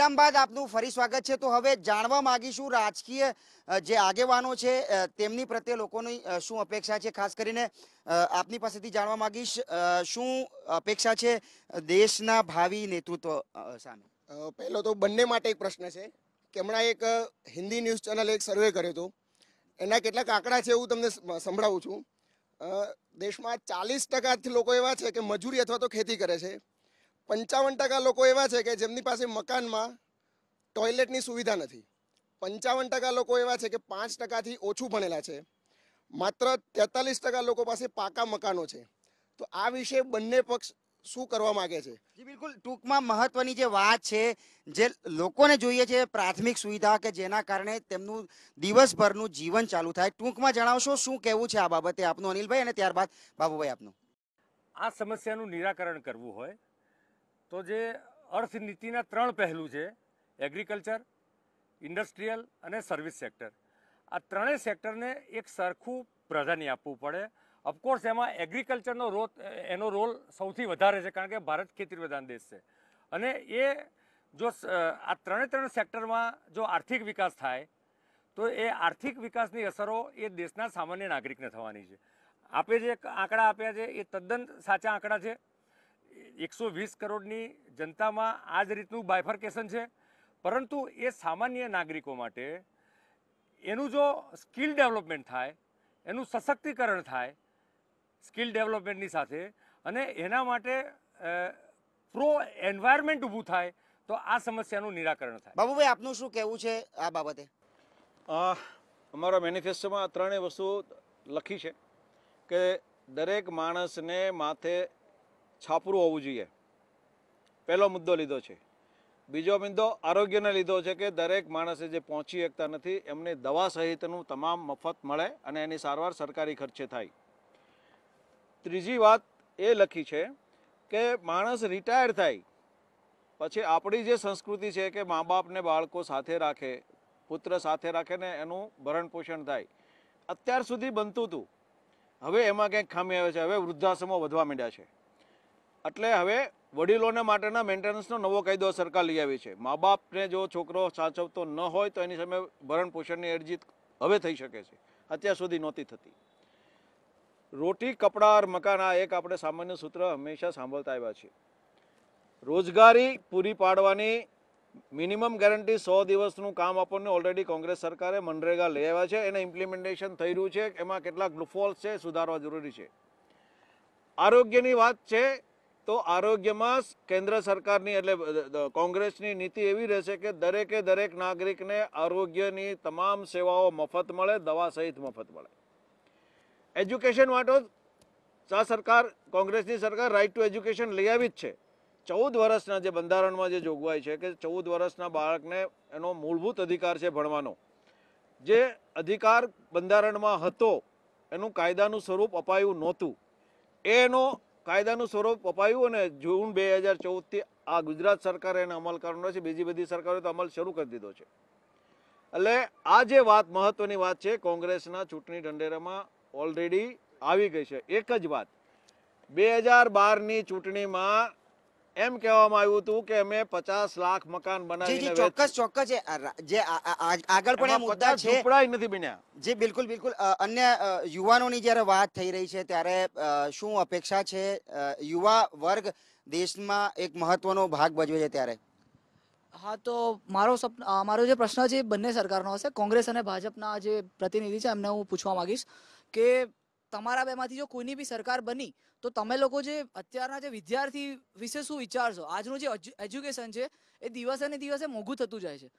વિરામ બાદ આપનું ફરી સ્વાગત છે તો હવે જાણવા માગીશું રાજકીય જે આગેવાનો છે તેમની પ્રત્યે લોકોની શું અપેક્ષા છે ખાસ કરીને આપની પાસેથી જાણવા માગીશ શું અપેક્ષા છે દેશના ભાવિ નેતૃત્વ સામે પહેલો તો બંને માટે એક પ્રશ્ન છે કે હમણાં એક હિન્દી ન્યૂઝ ચેનલ એક સર્વે કર્યો હતો એના કેટલાક આંકડા છે એવું તમને સંભળાવું છું દેશમાં ચાલીસ ટકાથી લોકો એવા છે કે મજૂરી અથવા તો ખેતી કરે છે પંચાવન ટકા લોકો એવા છે કે જેમની પાસે મકાનમાં ટોયલેટની સુવિધા નથી પંચાવન ટકા લોકો એવા છે કે પાંચ ટકાથી ઓછું ભણેલા છે માત્ર તેતાલીસ ટકા લોકો પાસે પાકા મકાનો છે તો આ વિશે બંને પક્ષ શું કરવા માગે છે જી બિલકુલ ટૂંકમાં મહત્વની જે વાત છે જે લોકોને જોઈએ છે પ્રાથમિક સુવિધા કે જેના કારણે તેમનું દિવસભરનું જીવન ચાલુ થાય ટૂંકમાં જણાવશો શું કહેવું છે આ બાબતે આપનું અનિલભાઈ અને ત્યારબાદ બાબુભાઈ આપનું આ સમસ્યાનું નિરાકરણ કરવું હોય તો જે અર્થનીતિના ત્રણ પહેલું છે એગ્રીકલ્ચર ઇન્ડસ્ટ્રીયલ અને સર્વિસ સેક્ટર આ ત્રણેય સેક્ટરને એક સરખું પ્રાધાન્ય આપવું પડે ઓફકોર્સ એમાં એગ્રીકલ્ચરનો રોલ એનો રોલ સૌથી વધારે છે કારણ કે ભારત ખેતી પ્રધાન દેશ છે અને એ જો આ ત્રણે ત્રણ સેક્ટરમાં જો આર્થિક વિકાસ થાય તો એ આર્થિક વિકાસની અસરો એ દેશના સામાન્ય નાગરિકને થવાની છે આપે જે આંકડા આપ્યા છે એ તદ્દન સાચા આંકડા છે એકસો વીસ કરોડની જનતામાં આ જ રીતનું બાયફર્કેશન છે પરંતુ એ સામાન્ય નાગરિકો માટે એનું જો સ્કિલ ડેવલપમેન્ટ થાય એનું સશક્તિકરણ થાય સ્કિલ ડેવલપમેન્ટની સાથે અને એના માટે પ્રો એન્વાયરમેન્ટ ઊભું થાય તો આ સમસ્યાનું નિરાકરણ થાય બાબુભાઈ આપનું શું કહેવું છે આ બાબતે અમારા મેનિફેસ્ટોમાં ત્રણેય વસ્તુ લખી છે કે દરેક માણસને માથે છાપરું હોવું જોઈએ પહેલો મુદ્દો લીધો છે બીજો મુદ્દો આરોગ્યને લીધો છે કે દરેક માણસે જે પહોંચી શકતા નથી એમને દવા સહિતનું તમામ મફત મળે અને એની સારવાર સરકારી ખર્ચે થાય ત્રીજી વાત એ લખી છે કે માણસ રિટાયર થાય પછી આપણી જે સંસ્કૃતિ છે કે મા બાપને બાળકો સાથે રાખે પુત્ર સાથે રાખે ને એનું ભરણ પોષણ થાય અત્યાર સુધી બનતું હતું હવે એમાં કંઈક ખામી આવે છે હવે વૃદ્ધાશ્રમો વધવા માંડ્યા છે એટલે હવે વડીલોને માટેના મેન્ટેનન્સનો નવો કાયદો સરકાર લઈ આવી છે મા બાપને જો છોકરો સાચવતો ન હોય તો એની સામે ભરણ પોષણની અરજી હવે થઈ શકે છે અત્યાર સુધી નહોતી થતી રોટી કપડાં મકાન આ એક આપણે સામાન્ય સૂત્ર હંમેશા સાંભળતા આવ્યા છે રોજગારી પૂરી પાડવાની મિનિમમ ગેરંટી સો દિવસનું કામ આપણને ઓલરેડી કોંગ્રેસ સરકારે મનરેગા લઈ આવ્યા છે એને ઇમ્પ્લિમેન્ટેશન થઈ રહ્યું છે એમાં કેટલાક ગ્લુફોલ્સ છે સુધારવા જરૂરી છે આરોગ્યની વાત છે તો આરોગ્યમાં કેન્દ્ર સરકારની એટલે કોંગ્રેસની નીતિ એવી રહેશે કે દરેકે દરેક નાગરિકને આરોગ્યની તમામ સેવાઓ મફત મળે દવા સહિત મફત મળે એજ્યુકેશન માટે આ સરકાર કોંગ્રેસની સરકાર રાઇટ ટુ એજ્યુકેશન લઈ આવી જ છે ચૌદ વર્ષના જે બંધારણમાં જે જોગવાઈ છે કે ચૌદ વર્ષના બાળકને એનો મૂળભૂત અધિકાર છે ભણવાનો જે અધિકાર બંધારણમાં હતો એનું કાયદાનું સ્વરૂપ અપાયું નહોતું એનો કાયદાનું સ્વરૂપ અપાયું અને જૂન બે હજાર ચૌદથી આ ગુજરાત સરકારે એને અમલ કરવાનો છે બીજી બધી સરકારોએ તો અમલ શરૂ કરી દીધો છે એટલે આ જે વાત મહત્વની વાત છે કોંગ્રેસના ચૂંટણી ઢંઢેરામાં ઓલરેડી આવી ગઈ છે એક જ વાત બે હજાર બારની ચૂંટણીમાં એમ કહેવામાં આવ્યું હતું કે અમે પચાસ લાખ મકાન બનાવી ચોક્કસ ચોક્કસ જે આગળ પણ એ મુદ્દા છે નથી બન્યા જે બિલકુલ બિલકુલ અન્ય યુવાનોની જ્યારે વાત થઈ રહી છે ત્યારે શું અપેક્ષા છે યુવા વર્ગ દેશમાં એક મહત્વનો ભાગ ભજવે છે ત્યારે હા તો મારો સપ મારો જે પ્રશ્ન છે બંને સરકારનો હશે કોંગ્રેસ અને ભાજપના જે પ્રતિનિધિ છે એમને હું પૂછવા માંગીશ કે તમારા બેમાંથી જો કોઈની બી સરકાર બની તો તમે લોકો જે અત્યારના જે વિદ્યાર્થી વિશે શું વિચારશો આજનું જે એજ્યુકેશન છે એ દિવસે ને દિવસે મોંઘું થતું જાય છે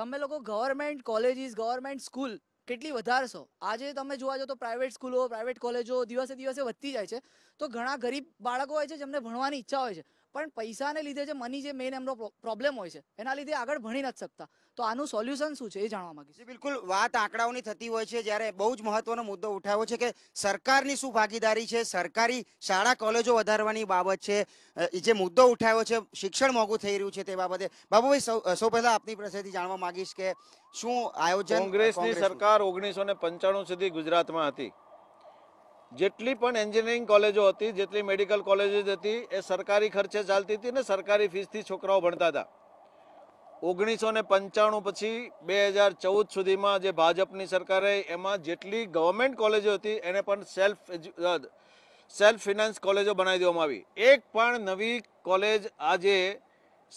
તમે લોકો ગવર્મેન્ટ કોલેજીસ ગવર્મેન્ટ સ્કૂલ કેટલી વધારશો આજે તમે જોવા જાઓ તો પ્રાઇવેટ સ્કૂલો પ્રાઇવેટ કોલેજો દિવસે દિવસે વધતી જાય છે તો ઘણા ગરીબ બાળકો હોય છે જેમને ભણવાની ઈચ્છા હોય છે પણ પૈસાને લીધે જે મની જે મેઇન એમનો પ્રોબ્લેમ હોય છે એના લીધે આગળ ભણી નથી શકતા તો આનું સોલ્યુશન શું છે એ જાણવા માંગીશ બિલકુલ વાત આંકડાઓની થતી હોય છે જ્યારે બહુ જ મહત્વનો મુદ્દો ઉઠાવ્યો છે કે સરકારની શું ભાગીદારી છે સરકારી શાળા કોલેજો વધારવાની બાબત છે જે મુદ્દો ઉઠાવ્યો છે શિક્ષણ મોંઘું થઈ રહ્યું છે તે બાબતે બાબુભાઈ સૌ પહેલા આપની પાસેથી જાણવા માંગીશ કે શું આયોજન કોંગ્રેસની સરકાર ઓગણીસો પંચાણું સુધી ગુજરાતમાં હતી જેટલી પણ એન્જિનિયરિંગ કોલેજો હતી જેટલી મેડિકલ કોલેજીસ હતી એ સરકારી ખર્ચે ચાલતી હતી ને સરકારી ફીસથી છોકરાઓ ભણતા હતા ઓગણીસો ને પંચાણું પછી બે હજાર ચૌદ સુધીમાં જે ભાજપની સરકારે એમાં જેટલી ગવર્મેન્ટ કોલેજો હતી એને પણ સેલ્ફ સેલ્ફ ફિનાન્સ કોલેજો બનાવી દેવામાં આવી એક પણ નવી કોલેજ આજે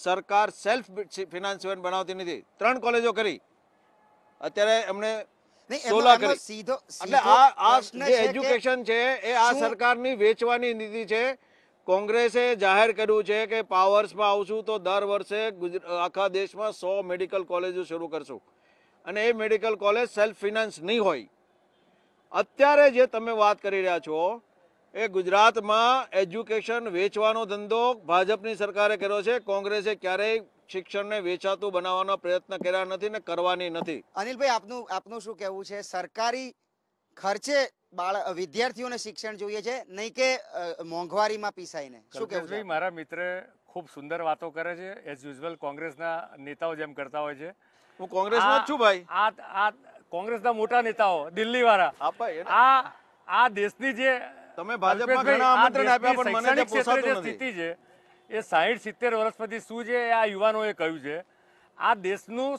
સરકાર સેલ્ફ ફિનાન્સ બનાવતી નથી ત્રણ કોલેજો કરી અત્યારે એમણે વેચવાની નીતિ છે કોંગ્રેસે જાહેર કર્યું છે કે પાવર્સમાં આવશું તો દર વર્ષે આખા દેશમાં સો મેડિકલ કોલેજો શરૂ કરશું અને એ મેડિકલ કોલેજ સેલ્ફ ફિનાન્સ નહીં હોય અત્યારે જે તમે વાત કરી રહ્યા છો એ ગુજરાતમાં એજ્યુકેશન વેચવાનો ધંધો ભાજપની સરકારે કર્યો છે કોંગ્રેસે ક્યારેય શિક્ષણને વેચાતું બનાવવાનો પ્રયત્ન કર્યા નથી ને કરવાની નથી અનિલભાઈ આપનું આપનું શું કહેવું છે સરકારી ખર્ચે બાળ વિદ્યાર્થીઓને શિક્ષણ જોઈએ છે નહીં કે મોંઘવારીમાં પીસાઈને શું કહેવું છે મારા મિત્ર ખૂબ સુંદર વાતો કરે છે એઝ યુઝ્યુઅલ કોંગ્રેસના નેતાઓ જેમ કરતા હોય છે હું કોંગ્રેસનો છું ભાઈ આ આ કોંગ્રેસના મોટા નેતાઓ દિલ્હીવાળા આ આ દેશની જે તમે ભાજપમાં ઘણા આમંત્રણ આપ્યા પણ મને પોસાતું નથી સ્થિતિ છે એ 60 70 વર્ષ પછી શું છે આ યુવાનોએ કહ્યું છે આ દેશનું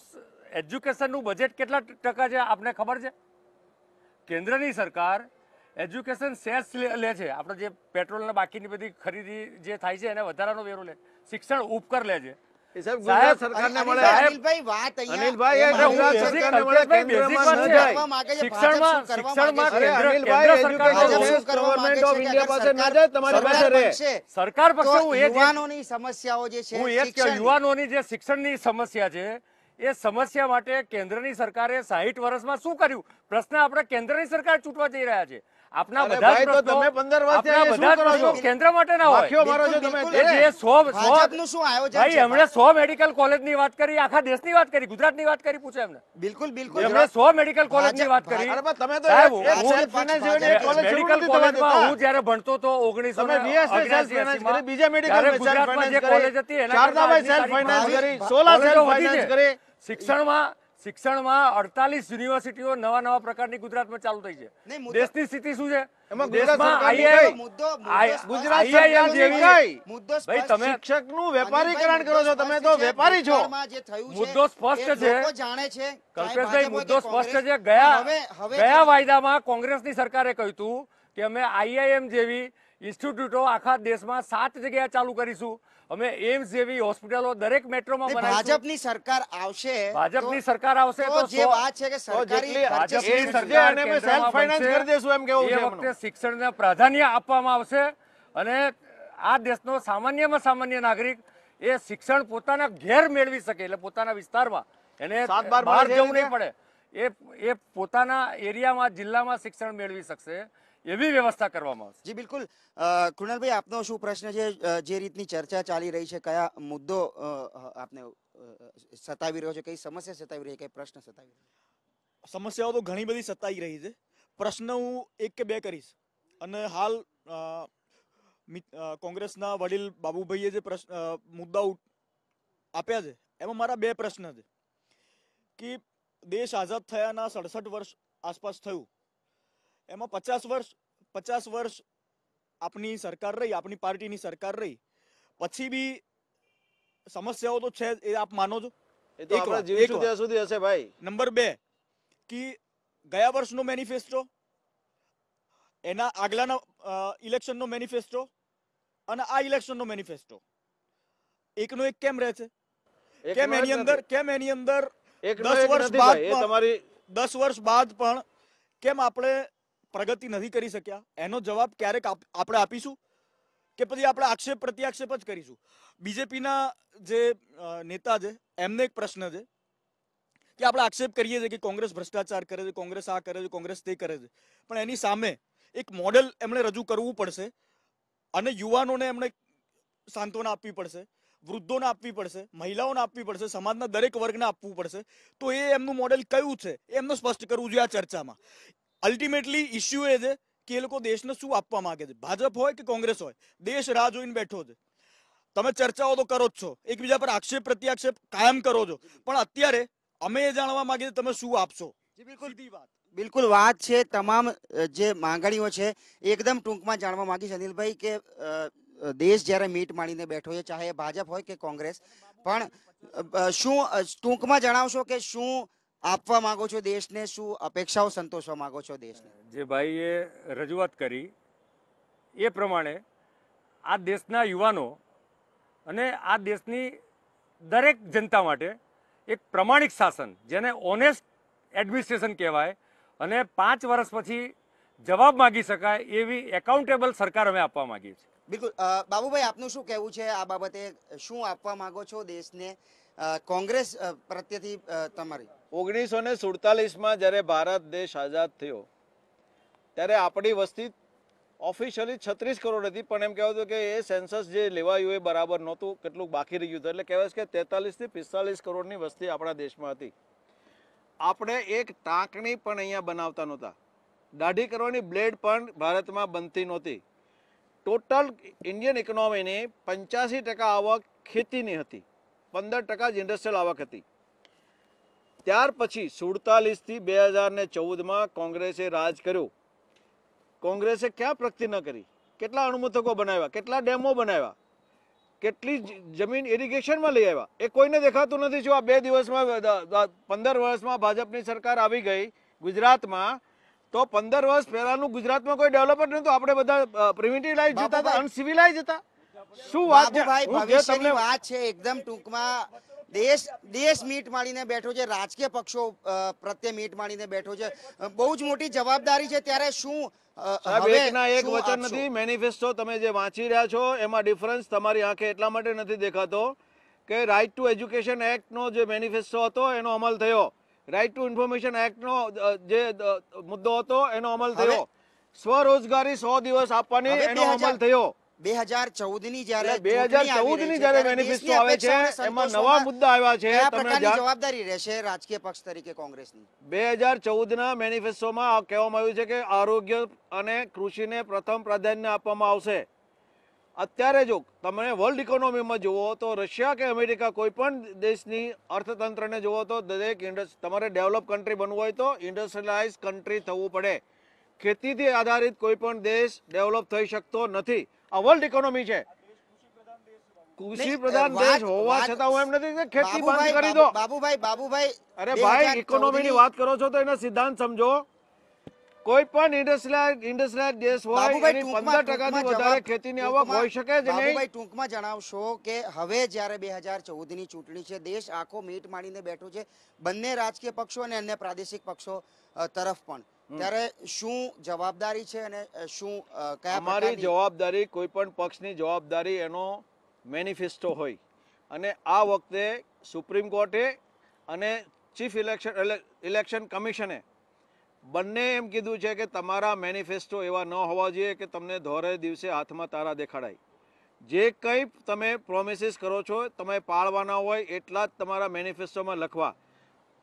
એજ્યુકેશનનું બજેટ કેટલા ટકા છે આપને ખબર છે કેન્દ્રની સરકાર એજ્યુકેશન સેસ લે છે આપણે જે પેટ્રોલના બાકીની બધી ખરીદી જે થાય છે એને વધારાનો વેરો લે શિક્ષણ ઉપકર લે છે સરકાર યુવાનોની સમસ્યાઓ જે છે યુવાનોની જે શિક્ષણની સમસ્યા છે એ સમસ્યા માટે કેન્દ્રની સરકારે સાહીઠ વર્ષમાં શું કર્યું પ્રશ્ન આપણે કેન્દ્રની સરકાર ચૂંટવા જઈ રહ્યા છે આપના બધા કેન્દ્ર માટે ના હોય એમણે 100 મેડિકલ કોલેજની વાત કરી આખા દેશની વાત કરી ગુજરાતની વાત કરી પૂછે એમને બિલકુલ બિલકુલ એમણે 100 મેડિકલ કોલેજની વાત કરી અરે તમે તો હું મેડિકલ જ્યારે ભણતો હતો 1989 માં બીજા મેડિકલ ગુજરાતમાં જે કોલેજ હતી એના ચારદાભાઈ સેલ્ફ શિક્ષણમાં શિક્ષણમાં અડતાલીસ યુનિવર્સિટીઓ નવા નવા પ્રકારની ગુજરાતમાં ચાલુ થઈ છે દેશની સ્થિતિ શું છે વેપારીકરણ કરો સરકારે કહ્યું કે અમે આઈઆઈએમ જેવી ઇન્સ્ટિટ્યૂટો આખા દેશમાં સાત જગ્યાએ ચાલુ કરીશું અમે એમ્સ જેવી હોસ્પિટલો દરેક મેટ્રોમાં ભાજપની સરકાર આવશે ભાજપની સરકાર આવશે તો જે વાત છે કે સરકારી ભાજપની સરકાર અને અમે સેલ્ફ ફાઇનાન્સ કરી દેશું એમ કેવું છે એ વખતે શિક્ષણને પ્રાધાન્ય આપવામાં આવશે અને આ દેશનો સામાન્યમાં સામાન્ય નાગરિક એ શિક્ષણ પોતાના ઘેર મેળવી શકે એટલે પોતાના વિસ્તારમાં એને બહાર જવું નહીં પડે એ એ પોતાના એરિયામાં જિલ્લામાં શિક્ષણ મેળવી શકશે એવી વ્યવસ્થા કરવામાં આવશે જી બિલકુલ કૃણાલભાઈ આપનો શું પ્રશ્ન છે જે રીતની ચર્ચા ચાલી રહી છે કયા મુદ્દો આપને સતાવી રહ્યો છે કઈ સમસ્યા સતાવી રહી છે કઈ પ્રશ્ન સતાવી રહ્યો સમસ્યાઓ તો ઘણી બધી સતાઈ રહી છે પ્રશ્ન હું એક કે બે કરીશ અને હાલ કોંગ્રેસના વડીલ બાબુભાઈએ જે પ્રશ્ન મુદ્દાઓ આપ્યા છે એમાં મારા બે પ્રશ્ન છે કે દેશ આઝાદ થયાના સડસઠ વર્ષ આસપાસ થયું એમાં પચાસ વર્ષ પચાસ વર્ષ આપની સરકાર રહી આપની પાર્ટીની સરકાર રહી પછી બી સમસ્યાઓ તો છે એ આપ માનો છો એ નંબર બે કે ગયા વર્ષનો મેનિફેસ્ટો એના આગલાના ઇલેક્શનનો મેનિફેસ્ટો અને આ ઇલેક્શનનો મેનિફેસ્ટો એકનો એક કેમ રહે છે કેમ એની અંદર કેમ એની અંદર દસ વર્ષ બાદ તમારી દસ વર્ષ બાદ પણ કેમ આપણે પ્રગતિ નથી કરી શક્યા એનો જવાબ ક્યારેક આપણે આપીશું કે પછી આપણે આક્ષેપ પ્રત્યાક્ષેપ જ કરીશું બીજેપીના જે નેતા છે એમને એક પ્રશ્ન છે કે આપણે આક્ષેપ કરીએ છીએ કે કોંગ્રેસ ભ્રષ્ટાચાર કરે છે કોંગ્રેસ આ કરે છે કોંગ્રેસ તે કરે છે પણ એની સામે એક મોડેલ એમણે રજૂ કરવું પડશે અને યુવાનોને એમણે સાંત્વના આપવી પડશે વૃદ્ધોને આપવી પડશે મહિલાઓને આપવી પડશે સમાજના દરેક વર્ગને આપવું પડશે તો એ એમનું મોડેલ કયું છે એ એમને સ્પષ્ટ કરવું જોઈએ આ ચર્ચામાં અલ્ટિમેટલી ઇસ્યુ એ છે કે એ લોકો દેશને શું આપવા માંગે છે ભાજપ હોય કે કોંગ્રેસ હોય દેશ રાહ જોઈને બેઠો છે તમે ચર્ચાઓ તો કરો જ છો એકબીજા પર આક્ષેપ પ્રત્યાક્ષેપ કાયમ કરો છો પણ અત્યારે અમે એ જાણવા માંગીએ તમે શું આપશો બિલકુલ વાત બિલકુલ વાત છે તમામ જે માંગણીઓ છે એકદમ ટૂંકમાં જાણવા માંગીશ અનિલભાઈ કે દેશ જ્યારે મીટ માંડીને બેઠો છે ચાહે ભાજપ હોય કે કોંગ્રેસ પણ શું ટૂંકમાં જણાવશો કે શું આપવા માંગો છો દેશને શું અપેક્ષાઓ સંતોષવા માંગો છો દેશને જે ભાઈએ રજૂઆત કરી એ પ્રમાણે આ દેશના યુવાનો અને આ દેશની દરેક જનતા માટે એક પ્રમાણિક શાસન જેને ઓનેસ્ટ એડમિનિસ્ટ્રેશન કહેવાય અને પાંચ વર્ષ પછી જવાબ માગી શકાય એવી એકાઉન્ટેબલ સરકાર અમે આપવા માગીએ છીએ બિલકુલ બાબુભાઈ આપનું શું કહેવું છે આ બાબતે શું આપવા માંગો છો દેશને કોંગ્રેસ પ્રત્યેથી તમારી ઓગણીસો ને સુડતાલીસમાં જ્યારે ભારત દેશ આઝાદ થયો ત્યારે આપણી વસ્તી ઓફિશિયલી છત્રીસ કરોડ હતી પણ એમ કહેવાતું કે એ સેન્સસ જે લેવાયું એ બરાબર નહોતું કેટલું બાકી રહ્યું હતું એટલે કહેવાય છે કે તેતાલીસથી પિસ્તાલીસ કરોડની વસ્તી આપણા દેશમાં હતી આપણે એક ટાંકણી પણ અહીંયા બનાવતા નહોતા દાઢી કરવાની બ્લેડ પણ ભારતમાં બનતી નહોતી ટોટલ ઇન્ડિયન ઇકોનોમીની પંચ્યાસી ટકા આવક ખેતીની હતી પંદર ટકા જ ઇન્ડસ્ટ્રીયલ આવક હતી ત્યાર પછી સુડતાલીસથી બે હજાર ને ચૌદમાં કોંગ્રેસે રાજ કર્યો કોંગ્રેસે ક્યાં પ્રગતિ ન કરી કેટલા અણુમથકો બનાવ્યા કેટલા ડેમો બનાવ્યા કેટલી જમીન ઇરિગેશનમાં લઈ આવ્યા એ કોઈને દેખાતું નથી જો આ બે દિવસમાં પંદર વર્ષમાં ભાજપની સરકાર આવી ગઈ ગુજરાતમાં તો પંદર વર્ષ પહેલાંનું ગુજરાતમાં કોઈ ડેવલપમેન્ટ નહોતું આપણે બધા પ્રિમિટિવ જતા હતા અનસિવિલાઇઝ હતા શું વાત છે ભવિષ્યની વાત છે એકદમ ટૂંકમાં દેશ દેશ મીટ માંડીને બેઠો છે રાજકીય પક્ષો પ્રત્યે મીટ માંડીને બેઠો છે બહુ જ મોટી જવાબદારી છે ત્યારે શું એક વચન નથી મેનિફેસ્ટો તમે જે વાંચી રહ્યા છો એમાં ડિફરન્સ તમારી આંખે એટલા માટે નથી દેખાતો કે રાઇટ ટુ એજ્યુકેશન એક્ટનો જે મેનિફેસ્ટો હતો એનો અમલ થયો રાઇટ ટુ ઇન્ફોર્મેશન એક્ટનો જે મુદ્દો હતો એનો અમલ થયો સ્વરોજગારી સો દિવસ આપવાની એનો અમલ થયો આરોગ્ય અને કૃષિને પ્રથમ પ્રાધાન્ય આપવામાં આવશે અત્યારે જો તમે વર્લ્ડ ઇકોનોમીમાં જુઓ તો રશિયા કે અમેરિકા કોઈ પણ દેશની અર્થતંત્રને જુઓ તો દરેક ઇન્ડસ્ટ તમારે ડેવલપ કન્ટ્રી બનવું હોય તો ઇન્ડસ્ટ્રીલાઇઝ કન્ટ્રી થવું પડે ખેતીથી આધારિત કોઈ પણ દેશ ડેવલપ થઈ શકતો નથી આ વર્લ્ડ ઇકોનોમી છે કૃષિ પ્રધાન દેશ હોવા છતાં હું એમ નથી કે ખેતી બંધ કરી દો બાબુભાઈ બાબુભાઈ અરે ભાઈ ઇકોનોમી ની વાત કરો છો તો એના સિદ્ધાંત સમજો કોઈ પણ ઇન્ડસ્ટ્રીયલ ઇન્ડસ્ટ્રીયલ દેશ હોય એની 15% થી વધારે ખેતીની આવક હોઈ શકે જ નહીં બાબુભાઈ ટૂંકમાં જણાવશો કે હવે જ્યારે 2014 ની ચૂંટણી છે દેશ આખો મીટ માંડીને બેઠો છે બંને રાજકીય પક્ષો અને અન્ય પ્રાદેશિક પક્ષો તરફ પણ ત્યારે શું જવાબદારી છે અને શું કયા અમારી જવાબદારી કોઈ પણ પક્ષની જવાબદારી એનો મેનિફેસ્ટો હોય અને આ વખતે સુપ્રીમ કોર્ટે અને ચીફ ઇલેક્શન ઇલેક્શન કમિશને બંને એમ કીધું છે કે તમારા મેનિફેસ્ટો એવા ન હોવા જોઈએ કે તમને ધોરે દિવસે હાથમાં તારા દેખાડાય જે કંઈ તમે પ્રોમિસીસ કરો છો તમે પાળવાના હોય એટલા જ તમારા મેનિફેસ્ટોમાં લખવા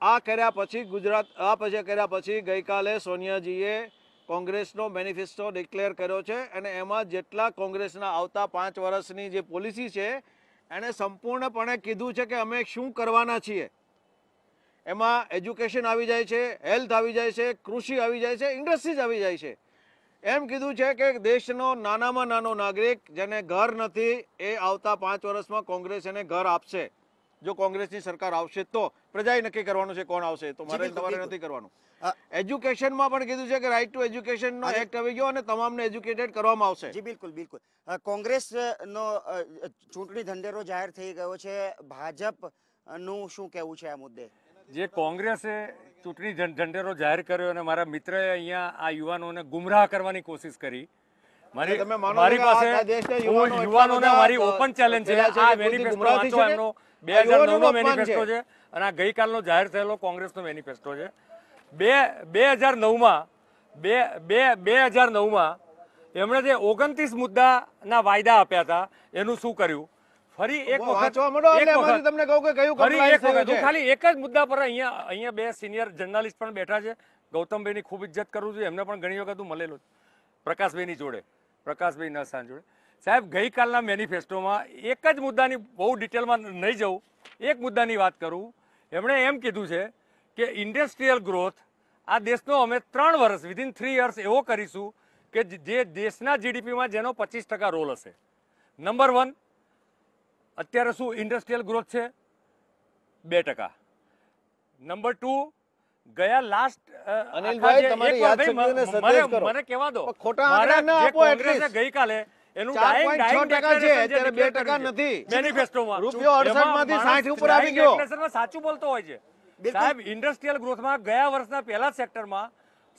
આ કર્યા પછી ગુજરાત આ પછી કર્યા પછી ગઈકાલે સોનિયાજીએ કોંગ્રેસનો મેનિફેસ્ટો ડિક્લેર કર્યો છે અને એમાં જેટલા કોંગ્રેસના આવતા પાંચ વર્ષની જે પોલિસી છે એણે સંપૂર્ણપણે કીધું છે કે અમે શું કરવાના છીએ એમાં એજ્યુકેશન આવી જાય છે હેલ્થ આવી જાય છે કૃષિ આવી જાય છે ઇન્ડસ્ટ્રીઝ આવી જાય છે એમ કીધું છે કે દેશનો નાનામાં નાનો નાગરિક જેને ઘર નથી એ આવતા પાંચ વર્ષમાં કોંગ્રેસ એને ઘર આપશે જો કોંગ્રેસની સરકાર આવશે તો પ્રજાએ નક્કી કરવાનું છે કોણ આવશે તો મારે તમારે નથી કરવાનું એજ્યુકેશનમાં પણ કીધું છે કે રાઈટ ટુ એજ્યુકેશનનો એક્ટ આવી ગયો અને તમામને એજ્યુકેટેડ કરવામાં આવશે જી બિલકુલ બિલકુલ કોંગ્રેસનો ચૂંટણી ધંધેરો જાહેર થઈ ગયો છે ભાજપનું શું કહેવું છે આ મુદ્દે જે કોંગ્રેસે ચૂંટણી ઝંડેરો જાહેર કર્યો અને મારા મિત્રએ અહીંયા આ યુવાનોને ગુમરાહ કરવાની કોશિશ કરી મારી પાસે યુવાનોને મારી ઓપન ચેલેન્જ છે આ મેનિફેસ્ટો એમનો બે હજાર જાહેર થયેલો કોંગ્રેસનો મેનિફેસ્ટો છે બે બે હજાર નવમાં એમણે જે ઓગણત્રીસ મુદ્દાના વાયદા આપ્યા હતા એનું શું કર્યું ફરી એક ખાલી એક જ મુદ્દા પર અહીંયા અહીંયા બે સિનિયર જર્નાલિસ્ટ પણ બેઠા છે ગૌતમભાઈની ખૂબ ઇજ્જત કરું છું એમને પણ ઘણી વખત હું મળેલો પ્રકાશભાઈની જોડે પ્રકાશભાઈ નસાન જોડે સાહેબ ગઈકાલના મેનિફેસ્ટોમાં એક જ મુદ્દાની બહુ ડિટેલમાં નહીં જવું એક મુદ્દાની વાત કરું એમણે એમ કીધું છે કે ઇન્ડસ્ટ્રીયલ ગ્રોથ આ દેશનો અમે ત્રણ વર્ષ વિધિન થ્રી યર્સ એવો કરીશું કે જે દેશના જીડીપીમાં જેનો પચીસ ટકા રોલ હશે નંબર વન અત્યારે શું ઇન્ડસ્ટ્રીયલ ગ્રોથ છે બે ટકા નંબર ટુ ગયા લાસ્ટ અનિલભાઈ મને કેવા દો ખોટા ગઈકાલે એનું ટાઈમ નથી સાચું બોલતો હોય છે સાહેબ ઇન્ડસ્ટ્રીયલ ગ્રોથમાં ગયા વર્ષના પહેલા સેક્ટરમાં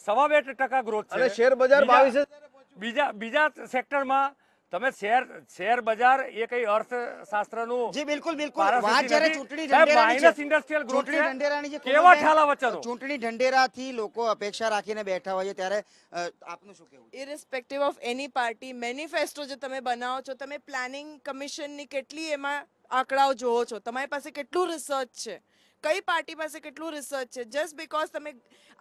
સવા બે ટકા ગ્રોથ છે શેર બજાર 22 બીજા બીજા સેક્ટરમાં તમે શેર શેર બજાર એ કઈ અર્થશાસ્ત્રનું જી બિલકુલ બિલકુલ વાત જ્યારે ચૂંટણી ઢંઢેરાની છે ઇન્ડસ્ટ્રીયલ ચૂંટણી ઢંઢેરાની છે કેવા ઠાલા વચ્ચેનો ચૂંટણી ઢંઢેરાથી લોકો અપેક્ષા રાખીને બેઠા હોય છે ત્યારે આપનું શું કહેવું irrespective of any party manifesto જે તમે બનાવો છો તમે પ્લાનિંગ કમિશનની કેટલી એમાં આંકડાઓ જોવો છો તમારી પાસે કેટલું રિસર્ચ છે કઈ પાર્ટી પાસે કેટલું રિસર્ચ છે જસ્ટ બિકોઝ તમે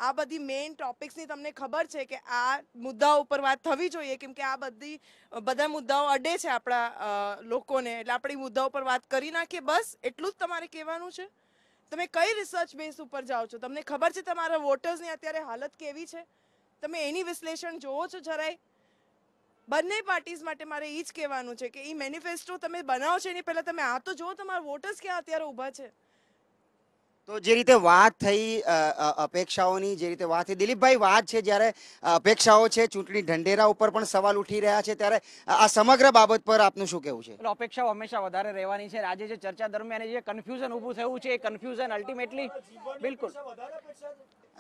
આ બધી મેઇન ટોપિક્સની તમને ખબર છે કે આ મુદ્દાઓ ઉપર વાત થવી જોઈએ કેમ કે આ બધી બધા મુદ્દાઓ અડે છે આપણા લોકોને એટલે આપણી મુદ્દાઓ પર વાત કરી નાખીએ બસ એટલું જ તમારે કહેવાનું છે તમે કઈ રિસર્ચ બેઝ ઉપર જાઓ છો તમને ખબર છે તમારા વોટર્સની અત્યારે હાલત કેવી છે તમે એની વિશ્લેષણ જોવો છો જરાય બંને પાર્ટીઝ માટે મારે એ જ કહેવાનું છે કે એ મેનિફેસ્ટો તમે બનાવો છો એની પહેલાં તમે આ તો જુઓ તમારા વોટર્સ ક્યાં અત્યારે ઊભા છે તો જે રીતે વાત થઈ અપેક્ષાઓની જે રીતે વાત થઈ દિલીપભાઈ વાત છે જ્યારે અપેક્ષાઓ છે ચૂંટણી ઢંઢેરા ઉપર પણ સવાલ ઉઠી રહ્યા છે ત્યારે આ સમગ્ર બાબત પર આપનું શું કહેવું છે એટલે અપેક્ષાઓ હંમેશા વધારે રહેવાની છે આજે જે ચર્ચા દરમિયાન જે કન્ફ્યુઝન ઊભું થયું છે એ કન્ફ્યુઝન અલ્ટિમેટલી બિલકુલ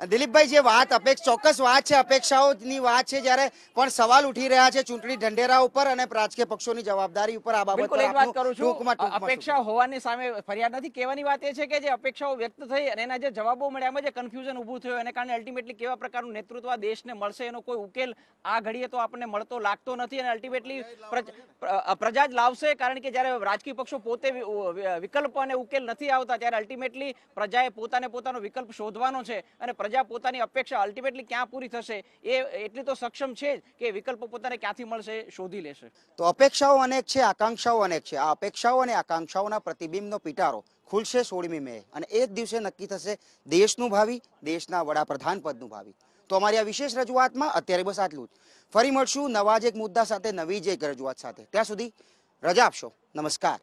દિલીપભાઈ જે વાત અપેક્ષ ચોક્કસ વાત છે અપેક્ષાઓની વાત છે જ્યારે પણ સવાલ ઉઠી રહ્યા છે ચૂંટણી ઢંઢેરા ઉપર અને રાજકીય પક્ષોની જવાબદારી ઉપર આ બાબત વાત કરું છું અપેક્ષા હોવાની સામે ફરિયાદ નથી કહેવાની વાત એ છે કે જે અપેક્ષાઓ વ્યક્ત થઈ અને એના જે જવાબો મળ્યામાં જે કન્ફ્યુઝન ઊભું થયું એને કારણે અલ્ટિમેટલી કેવા પ્રકારનું નેતૃત્વ આ દેશને મળશે એનો કોઈ ઉકેલ આ ઘડીએ તો આપણને મળતો લાગતો નથી અને અલ્ટિમેટલી પ્રજા જ લાવશે કારણ કે જયારે રાજકીય પક્ષો પોતે વિકલ્પ અને ઉકેલ નથી આવતા ત્યારે અલ્ટિમેટલી પ્રજાએ પોતાને પોતાનો વિકલ્પ શોધવાનો છે અને પ્રજા પોતાની અપેક્ષા અલ્ટિમેટલી ક્યાં પૂરી થશે એ એટલી તો સક્ષમ છે જ કે વિકલ્પો પોતાને ક્યાંથી મળશે શોધી લેશે તો અપેક્ષાઓ અનેક છે આકાંક્ષાઓ અનેક છે આ અપેક્ષાઓ અને આકાંક્ષાઓના પ્રતિબિંબનો પિટારો ખુલશે સોળમી મે અને એક દિવસે નક્કી થશે દેશનું ભાવિ દેશના વડાપ્રધાન પદનું ભાવિ તો અમારી આ વિશેષ રજૂઆતમાં અત્યારે બસ આટલું જ ફરી મળશું નવા જ એક મુદ્દા સાથે નવી જ એક રજૂઆત સાથે ત્યાં સુધી રજા આપશો નમસ્કાર